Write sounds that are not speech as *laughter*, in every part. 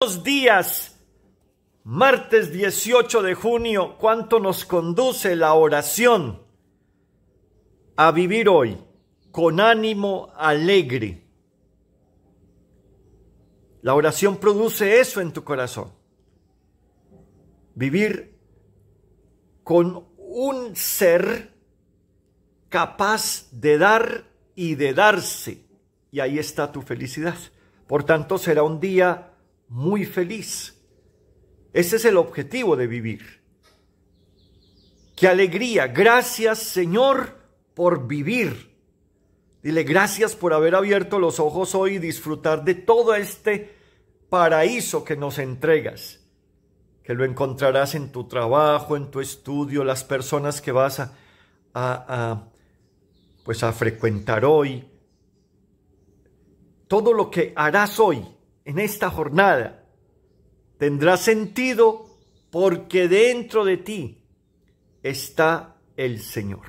Dos días, martes 18 de junio, ¿cuánto nos conduce la oración a vivir hoy con ánimo alegre? La oración produce eso en tu corazón, vivir con un ser capaz de dar y de darse. Y ahí está tu felicidad. Por tanto, será un día muy feliz. Ese es el objetivo de vivir. Qué alegría. Gracias Señor por vivir. Dile gracias por haber abierto los ojos hoy y disfrutar de todo este paraíso que nos entregas. Que lo encontrarás en tu trabajo, en tu estudio, las personas que vas a, pues a frecuentar hoy. Todo lo que harás hoy en esta jornada tendrá sentido porque dentro de ti está el Señor.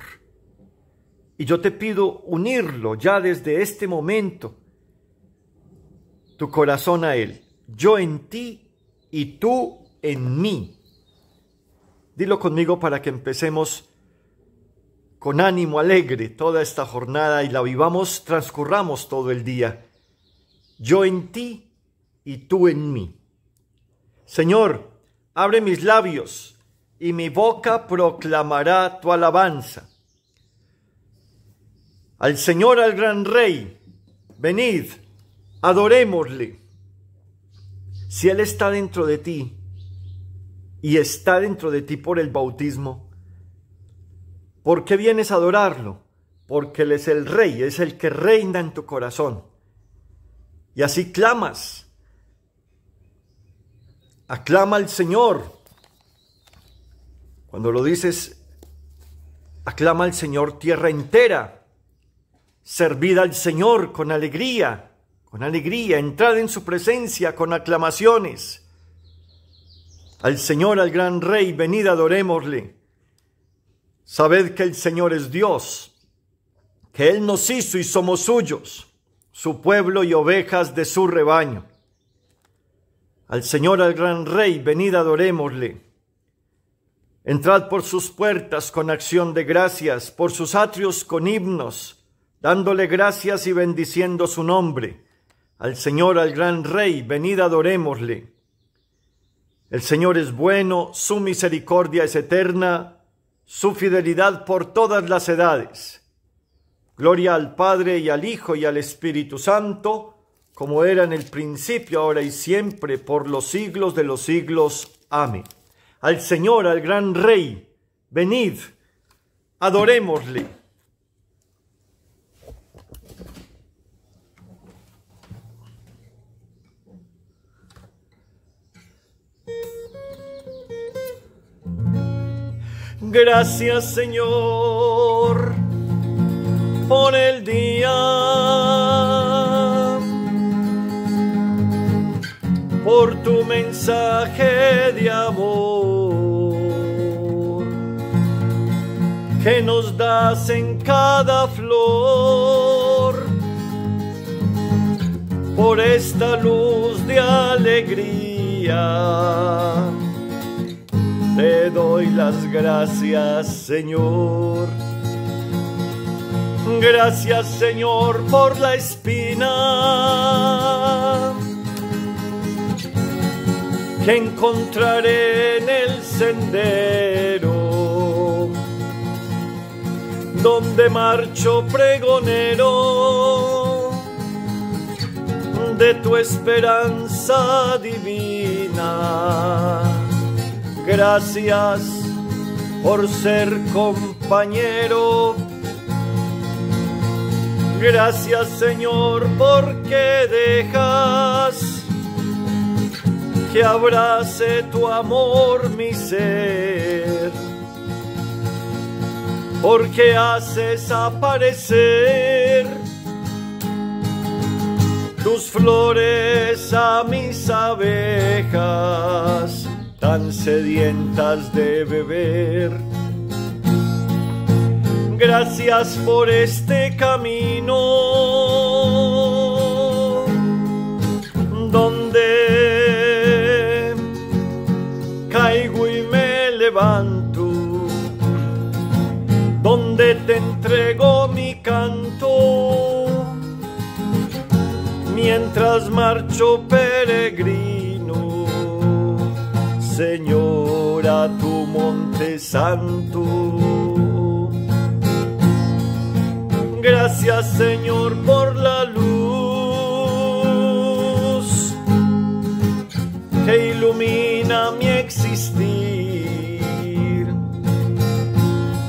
Y yo te pido unirlo ya desde este momento, tu corazón a Él, yo en ti y tú en mí. Dilo conmigo para que empecemos con ánimo alegre toda esta jornada y la vivamos, transcurramos todo el día. Yo en ti y tú en mí. Señor, abre mis labios y mi boca proclamará tu alabanza. Al Señor, al gran Rey, venid, adorémosle. Si Él está dentro de ti y está dentro de ti por el bautismo, ¿por qué vienes a adorarlo? Porque Él es el Rey, es el que reina en tu corazón. Y así clamas Aclama al Señor. Cuando lo dices, aclama al Señor tierra entera. Servid al Señor con alegría, con alegría. Entrad en su presencia con aclamaciones. Al Señor, al gran Rey, venid adorémosle. Sabed que el Señor es Dios, que Él nos hizo y somos suyos, su pueblo y ovejas de su rebaño. Al Señor, al gran Rey, venid adorémosle. Entrad por sus puertas con acción de gracias, por sus atrios con himnos, dándole gracias y bendiciendo su nombre. Al Señor, al gran Rey, venid adorémosle. El Señor es bueno, su misericordia es eterna, su fidelidad por todas las edades. Gloria al Padre y al Hijo y al Espíritu Santo, como era en el principio, ahora y siempre, por los siglos de los siglos. Amén. Al Señor, al gran Rey, venid, adorémosle. Gracias Señor por el día mensaje de amor que nos das en cada flor por esta luz de alegría. Te doy las gracias, Señor. Gracias, Señor, por la espina que encontraré en el sendero donde marcho pregonero de tu esperanza divina. Gracias por ser compañero. Gracias Señor porque dejas que abrace tu amor mi ser, porque haces aparecer tus flores a mis abejas tan sedientas de beber. Gracias por este camino mi canto mientras marcho peregrino, Señor, a tu monte santo. Gracias, Señor, por la luz que ilumina mi existir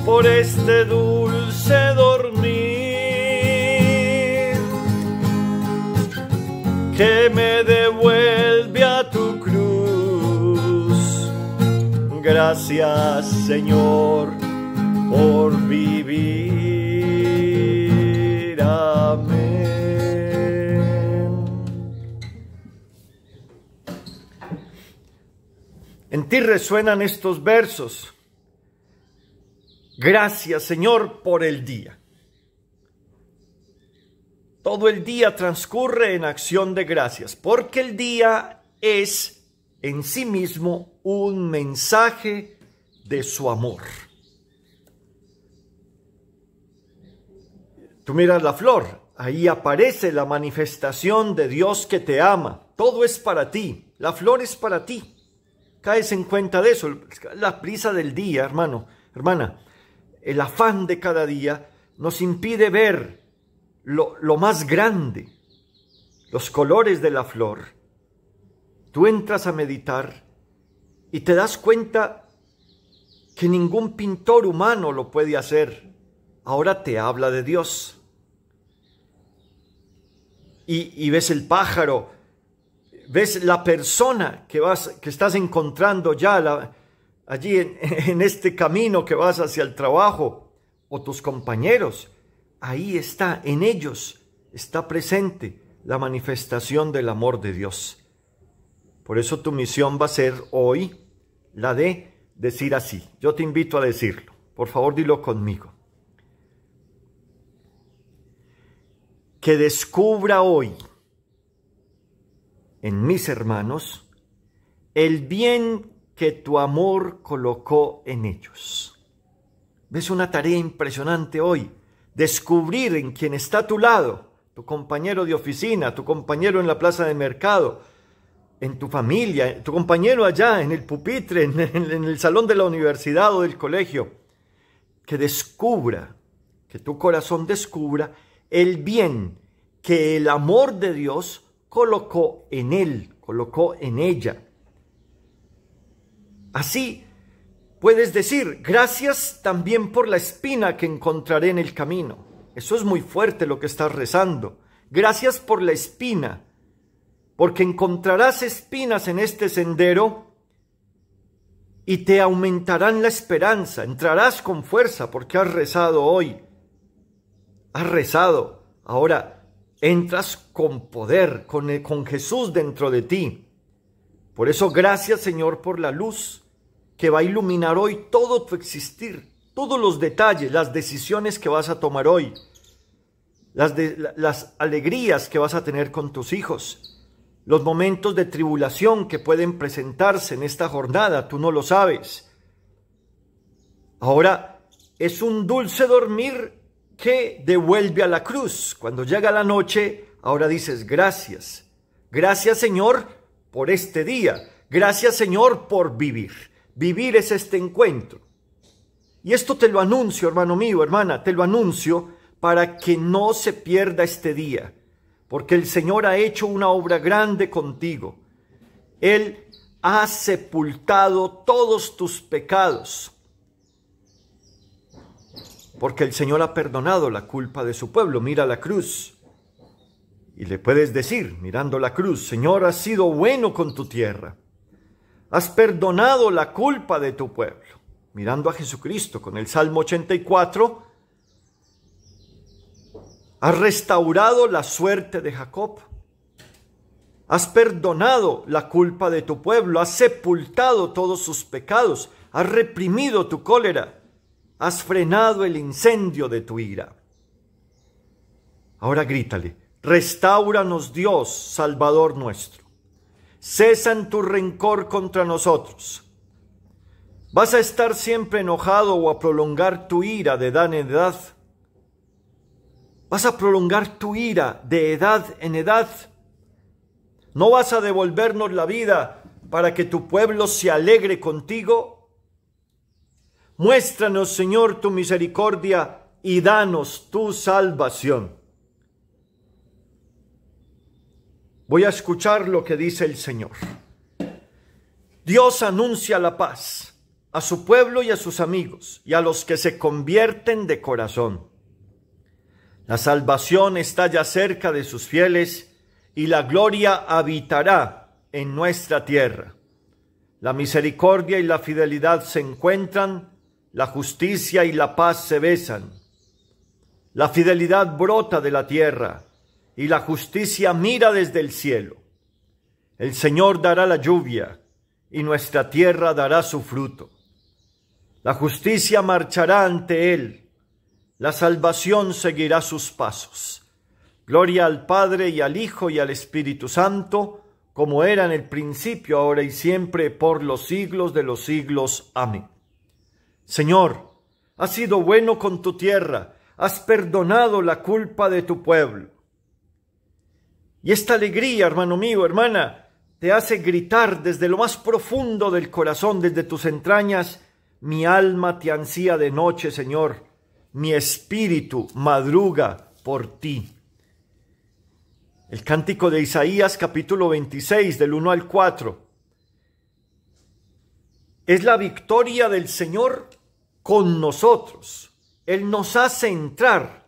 por este dulce hace dormir, que me devuelve a tu cruz. Gracias Señor por vivir. Amén. En ti resuenan estos versos Gracias Señor por el día. Todo el día transcurre en acción de gracias, porque el día es en sí mismo un mensaje de su amor. Tú miras la flor, ahí aparece la manifestación de Dios que te ama. Todo es para ti, la flor es para ti. Caes en cuenta de eso, la prisa del día, hermano, hermana el afán de cada día nos impide ver lo, más grande, los colores de la flor. Tú entras a meditar y te das cuenta que ningún pintor humano lo puede hacer. Ahora te habla de Dios. Y, y, ves el pájaro, ves la persona que, vas, que estás encontrando ya, la, allí *laughs* en, este camino que vas hacia el trabajo o tus compañeros. Ahí está, en ellos está presente la manifestación del amor de Dios. Por eso tu misión va a ser hoy la de decir así. Yo te invito a decirlo. Por favor, dilo conmigo. Que descubra hoy en mis hermanos el bien que tu amor colocó en ellos. ves una tarea impresionante hoy, descubrir en quien está a tu lado, tu compañero de oficina, tu compañero en la plaza de mercado, en tu familia, tu compañero allá, en el pupitre, en el salón de la universidad o del colegio, que descubra, que tu corazón descubra el bien que el amor de Dios colocó en él, colocó en ella. Así puedes decir, gracias también por la espina que encontraré en el camino. Eso es muy fuerte lo que estás rezando. Gracias por la espina, porque encontrarás espinas en este sendero y te aumentarán la esperanza, entrarás con fuerza porque has rezado hoy. Has rezado. Ahora entras con poder, con, con Jesús dentro de ti. Por eso gracias Señor por la luz que va a iluminar hoy todo tu existir, todos los detalles, las decisiones que vas a tomar hoy, las, alegrías que vas a tener con tus hijos, los momentos de tribulación que pueden presentarse en esta jornada, tú no lo sabes. Ahora, es un dulce dormir que devuelve a la cruz. Cuando llega la noche, ahora dices, gracias. Gracias Señor por este día. Gracias Señor por vivir vivir es este encuentro. Y esto te lo anuncio, hermano mío, hermana, te lo anuncio para que no se pierda este día, porque el Señor ha hecho una obra grande contigo. Él ha sepultado todos tus pecados, porque el Señor ha perdonado la culpa de su pueblo. Mira la cruz. Y le puedes decir, mirando la cruz, Señor, has sido bueno con tu tierra has perdonado la culpa de tu pueblo. Mirando a Jesucristo con el Salmo 84, has restaurado la suerte de Jacob. Has perdonado la culpa de tu pueblo, has sepultado todos sus pecados, has reprimido tu cólera, has frenado el incendio de tu ira. Ahora grítale, restauranos Dios, Salvador nuestro cesan tu rencor contra nosotros. ¿Vas a estar siempre enojado o a prolongar tu ira de edad en edad? ¿Vas a prolongar tu ira de edad en edad? ¿No vas a devolvernos la vida para que tu pueblo se alegre contigo? Muéstranos, Señor, tu misericordia y danos tu salvación. Voy a escuchar lo que dice el Señor. Dios anuncia la paz a su pueblo y a sus amigos y a los que se convierten de corazón. La salvación está ya cerca de sus fieles y la gloria habitará en nuestra tierra. La misericordia y la fidelidad se encuentran, la justicia y la paz se besan. La fidelidad brota de la tierra y la justicia mira desde el cielo. El Señor dará la lluvia y nuestra tierra dará su fruto. La justicia marchará ante Él, la salvación seguirá sus pasos. Gloria al Padre y al Hijo y al Espíritu Santo, como era en el principio, ahora y siempre, por los siglos de los siglos. Amén. Señor, has sido bueno con tu tierra, has perdonado la culpa de tu pueblo y esta alegría, hermano mío, hermana, te hace gritar desde lo más profundo del corazón, desde tus entrañas, mi alma te ansía de noche, Señor, mi espíritu madruga por ti. El cántico de Isaías capítulo 26 del 1 al 4 es la victoria del Señor con nosotros. Él nos hace entrar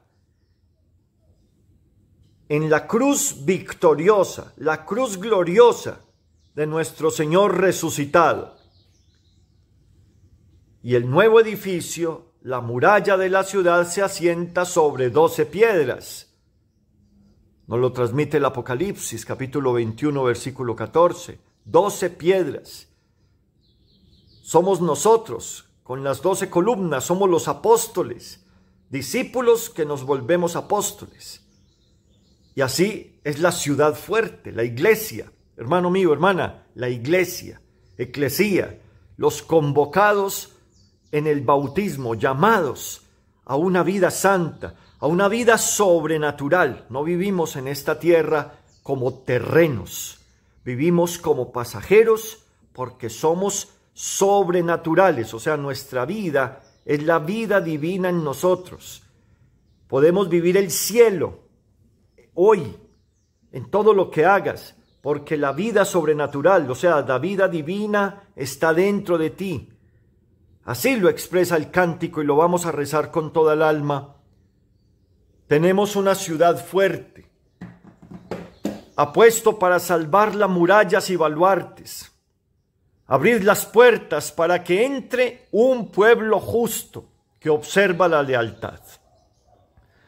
en la cruz victoriosa, la cruz gloriosa de nuestro Señor resucitado. Y el nuevo edificio, la muralla de la ciudad, se asienta sobre doce piedras. Nos lo transmite el Apocalipsis, capítulo 21, versículo 14. Doce piedras. Somos nosotros, con las doce columnas, somos los apóstoles, discípulos que nos volvemos apóstoles. Y así es la ciudad fuerte, la iglesia. Hermano mío, hermana, la iglesia, eclesía, los convocados en el bautismo, llamados a una vida santa, a una vida sobrenatural. No vivimos en esta tierra como terrenos, vivimos como pasajeros porque somos sobrenaturales, o sea, nuestra vida es la vida divina en nosotros. Podemos vivir el cielo hoy en todo lo que hagas, porque la vida sobrenatural, o sea, la vida divina está dentro de ti. Así lo expresa el cántico y lo vamos a rezar con toda el alma. Tenemos una ciudad fuerte, apuesto para salvar las murallas y baluartes, abrir las puertas para que entre un pueblo justo que observa la lealtad.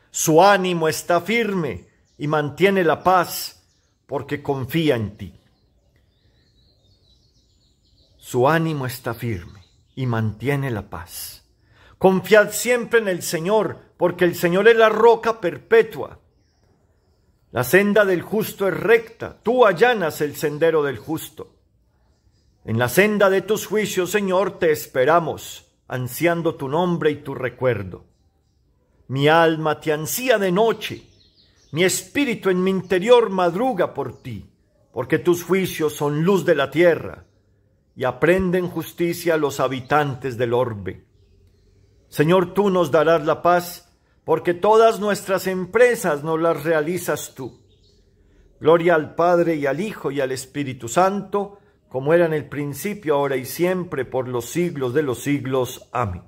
Su ánimo está firme, y mantiene la paz porque confía en ti. Su ánimo está firme y mantiene la paz. Confiad siempre en el Señor, porque el Señor es la roca perpetua. La senda del justo es recta, tú allanas el sendero del justo. En la senda de tus juicios, Señor, te esperamos, ansiando tu nombre y tu recuerdo. Mi alma te ansía de noche mi espíritu en mi interior madruga por ti, porque tus juicios son luz de la tierra y aprenden justicia los habitantes del orbe. Señor, tú nos darás la paz, porque todas nuestras empresas nos las realizas tú. Gloria al Padre y al Hijo y al Espíritu Santo, como era en el principio, ahora y siempre, por los siglos de los siglos. Amén.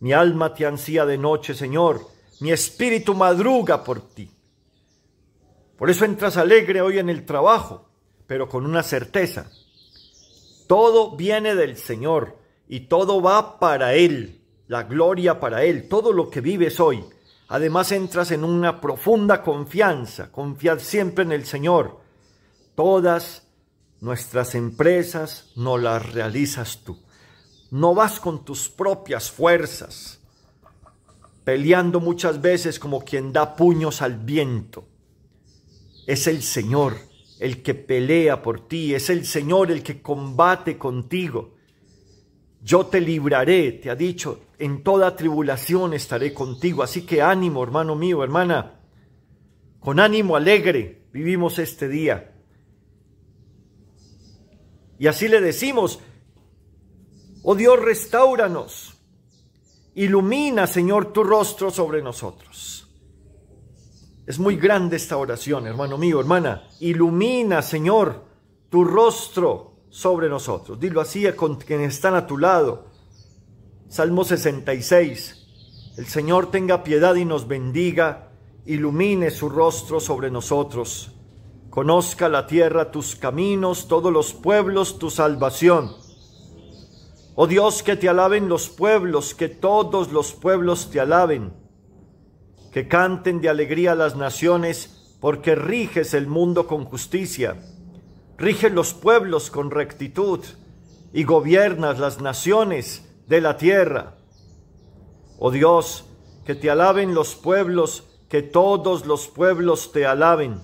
Mi alma te ansía de noche, Señor, mi espíritu madruga por ti. Por eso entras alegre hoy en el trabajo, pero con una certeza. Todo viene del Señor y todo va para Él, la gloria para Él, todo lo que vives hoy. Además entras en una profunda confianza, confiar siempre en el Señor. Todas nuestras empresas no las realizas tú. No vas con tus propias fuerzas, peleando muchas veces como quien da puños al viento es el Señor el que pelea por ti, es el Señor el que combate contigo. Yo te libraré, te ha dicho, en toda tribulación estaré contigo. Así que ánimo, hermano mío, hermana, con ánimo alegre vivimos este día. Y así le decimos, oh Dios, restauranos, ilumina, Señor, tu rostro sobre nosotros. Es muy grande esta oración, hermano mío, hermana. Ilumina, Señor, tu rostro sobre nosotros. Dilo así a con quienes están a tu lado. Salmo 66. El Señor tenga piedad y nos bendiga. Ilumine su rostro sobre nosotros. Conozca la tierra tus caminos, todos los pueblos tu salvación. Oh Dios, que te alaben los pueblos, que todos los pueblos te alaben que canten de alegría las naciones, porque riges el mundo con justicia, rige los pueblos con rectitud y gobiernas las naciones de la tierra. Oh Dios, que te alaben los pueblos, que todos los pueblos te alaben.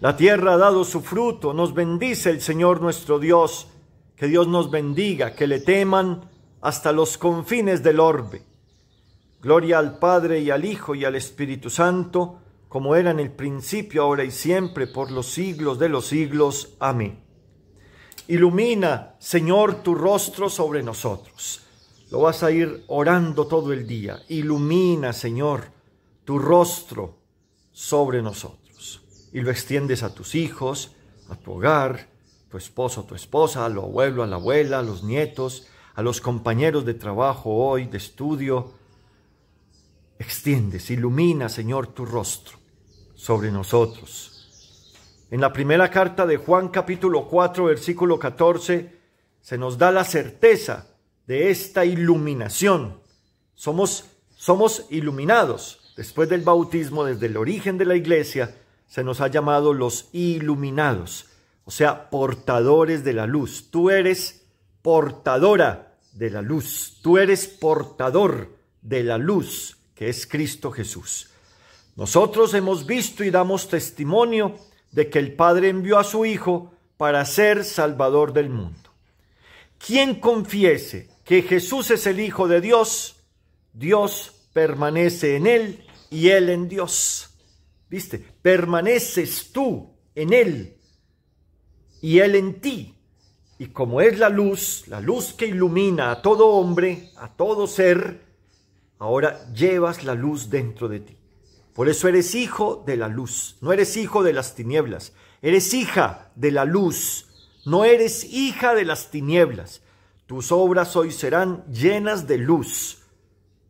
La tierra ha dado su fruto, nos bendice el Señor nuestro Dios, que Dios nos bendiga, que le teman hasta los confines del orbe. Gloria al Padre y al Hijo y al Espíritu Santo, como era en el principio, ahora y siempre, por los siglos de los siglos. Amén. Ilumina, Señor, tu rostro sobre nosotros. Lo vas a ir orando todo el día. Ilumina, Señor, tu rostro sobre nosotros. Y lo extiendes a tus hijos, a tu hogar, tu esposo, tu esposa, a lo abuelo, a la abuela, a los nietos, a los compañeros de trabajo hoy, de estudio, extiendes, ilumina, Señor, tu rostro sobre nosotros. En la primera carta de Juan capítulo 4, versículo 14, se nos da la certeza de esta iluminación. Somos, somos iluminados. Después del bautismo, desde el origen de la iglesia, se nos ha llamado los iluminados, o sea, portadores de la luz. Tú eres portadora de la luz. Tú eres portador de la luz que es Cristo Jesús. Nosotros hemos visto y damos testimonio de que el Padre envió a su Hijo para ser Salvador del mundo. Quien confiese que Jesús es el Hijo de Dios, Dios permanece en Él y Él en Dios. ¿Viste? Permaneces tú en Él y Él en ti. Y como es la luz, la luz que ilumina a todo hombre, a todo ser, Ahora llevas la luz dentro de ti. Por eso eres hijo de la luz, no eres hijo de las tinieblas, eres hija de la luz, no eres hija de las tinieblas. Tus obras hoy serán llenas de luz,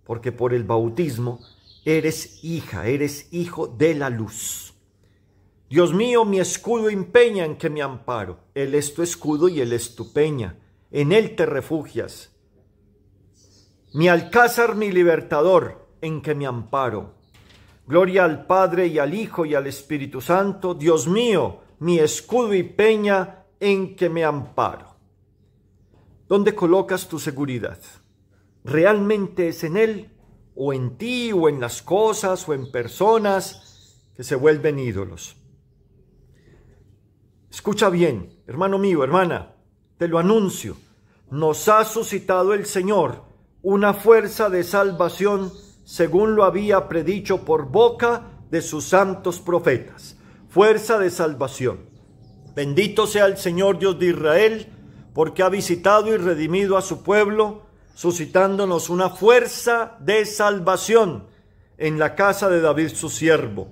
porque por el bautismo eres hija, eres hijo de la luz. Dios mío, mi escudo empeña en que me amparo. Él es tu escudo y él es tu peña. En él te refugias mi alcázar, mi libertador, en que me amparo. Gloria al Padre y al Hijo y al Espíritu Santo, Dios mío, mi escudo y peña, en que me amparo. ¿Dónde colocas tu seguridad? ¿Realmente es en Él? ¿O en ti? ¿O en las cosas? ¿O en personas que se vuelven ídolos? Escucha bien, hermano mío, hermana, te lo anuncio. Nos ha suscitado el Señor una fuerza de salvación según lo había predicho por boca de sus santos profetas. Fuerza de salvación. Bendito sea el Señor Dios de Israel, porque ha visitado y redimido a su pueblo, suscitándonos una fuerza de salvación en la casa de David su siervo,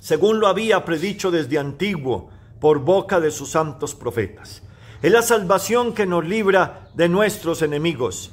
según lo había predicho desde antiguo por boca de sus santos profetas. Es la salvación que nos libra de nuestros enemigos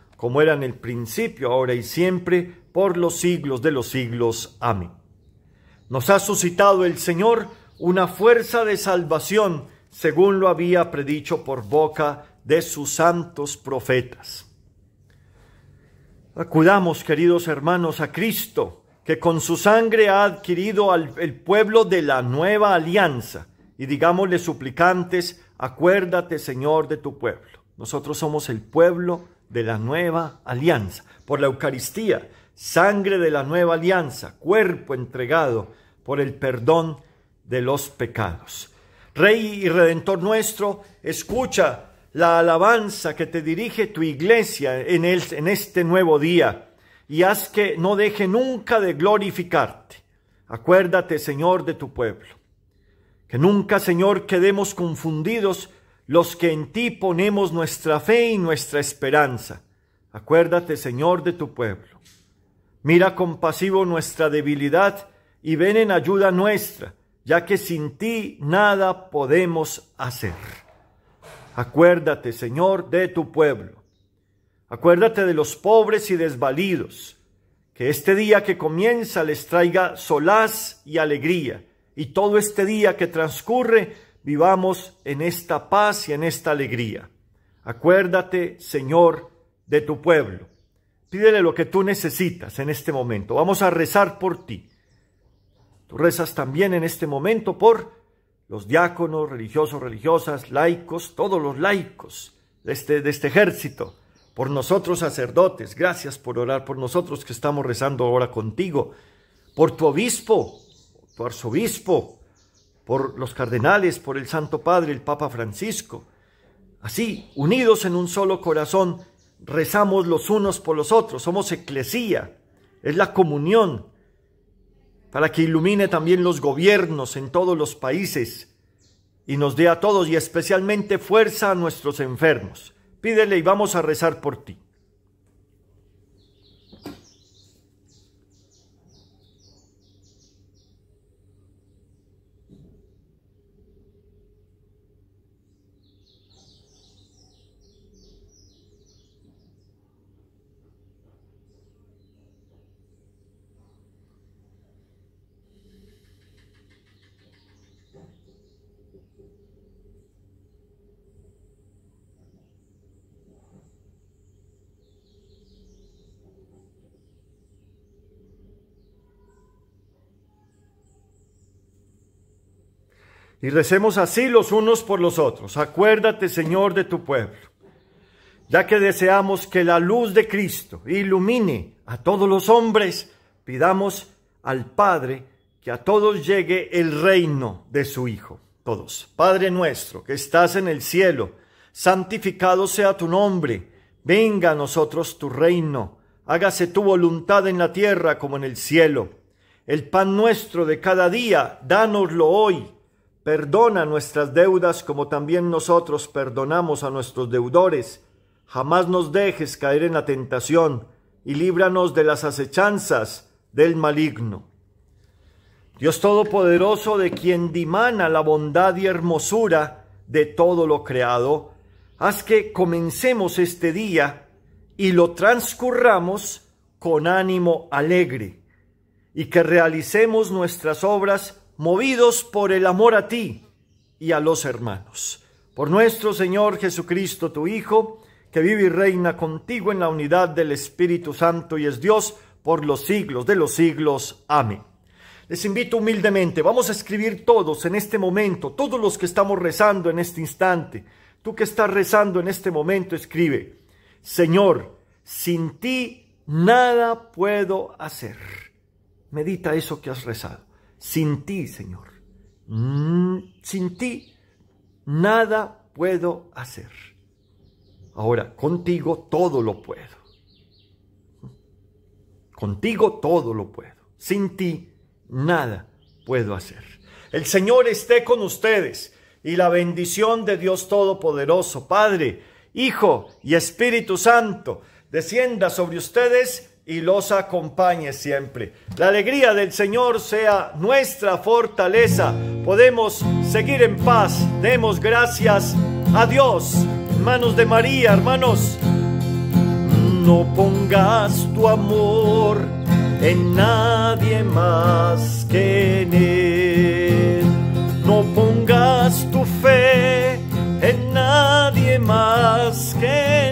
como era en el principio, ahora y siempre, por los siglos de los siglos. Amén. Nos ha suscitado el Señor una fuerza de salvación, según lo había predicho por boca de sus santos profetas. Acudamos, queridos hermanos, a Cristo, que con su sangre ha adquirido al el pueblo de la nueva alianza, y digámosle suplicantes, acuérdate, Señor, de tu pueblo. Nosotros somos el pueblo de la nueva alianza, por la Eucaristía, sangre de la nueva alianza, cuerpo entregado por el perdón de los pecados. Rey y Redentor nuestro, escucha la alabanza que te dirige tu iglesia en, en este nuevo día y haz que no deje nunca de glorificarte. Acuérdate, Señor, de tu pueblo. Que nunca, Señor, quedemos confundidos los que en ti ponemos nuestra fe y nuestra esperanza. Acuérdate, Señor, de tu pueblo. Mira compasivo nuestra debilidad y ven en ayuda nuestra, ya que sin ti nada podemos hacer. Acuérdate, Señor, de tu pueblo. Acuérdate de los pobres y desvalidos. Que este día que comienza les traiga solaz y alegría, y todo este día que transcurre vivamos en esta paz y en esta alegría. Acuérdate, Señor, de tu pueblo. Pídele lo que tú necesitas en este momento. Vamos a rezar por ti. Tú rezas también en este momento por los diáconos, religiosos, religiosas, laicos, todos los laicos de este, de este ejército, por nosotros sacerdotes. Gracias por orar por nosotros que estamos rezando ahora contigo, por tu obispo, tu arzobispo, por los cardenales, por el Santo Padre, el Papa Francisco. Así, unidos en un solo corazón, rezamos los unos por los otros, somos eclesía, es la comunión, para que ilumine también los gobiernos en todos los países y nos dé a todos y especialmente fuerza a nuestros enfermos. Pídele y vamos a rezar por ti. Y recemos así los unos por los otros. Acuérdate, Señor, de tu pueblo, ya que deseamos que la luz de Cristo ilumine a todos los hombres, pidamos al Padre que a todos llegue el reino de su Hijo. Todos. Padre nuestro, que estás en el cielo, santificado sea tu nombre, venga a nosotros tu reino, hágase tu voluntad en la tierra como en el cielo. El pan nuestro de cada día, dánoslo hoy Perdona nuestras deudas como también nosotros perdonamos a nuestros deudores. Jamás nos dejes caer en la tentación y líbranos de las acechanzas del maligno. Dios Todopoderoso, de quien dimana la bondad y hermosura de todo lo creado, haz que comencemos este día y lo transcurramos con ánimo alegre, y que realicemos nuestras obras movidos por el amor a ti y a los hermanos. Por nuestro Señor Jesucristo, tu Hijo, que vive y reina contigo en la unidad del Espíritu Santo y es Dios por los siglos de los siglos. Amén. Les invito humildemente, vamos a escribir todos en este momento, todos los que estamos rezando en este instante. Tú que estás rezando en este momento, escribe, Señor, sin ti nada puedo hacer. Medita eso que has rezado. Sin ti, Señor, mm, sin ti nada puedo hacer. Ahora, contigo todo lo puedo. Contigo todo lo puedo. Sin ti nada puedo hacer. El Señor esté con ustedes y la bendición de Dios Todopoderoso, Padre, Hijo y Espíritu Santo, descienda sobre ustedes y los acompañe siempre. La alegría del Señor sea nuestra fortaleza. Podemos seguir en paz. Demos gracias a Dios. manos de María, hermanos, no pongas tu amor en nadie más que en Él. No pongas tu fe en nadie más que en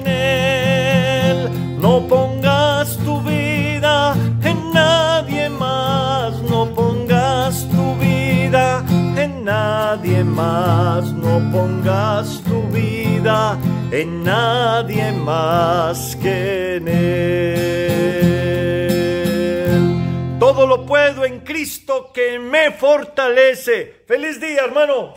no pongas tu vida en nadie más que en Él. Todo lo puedo en Cristo que me fortalece. Feliz día, hermano.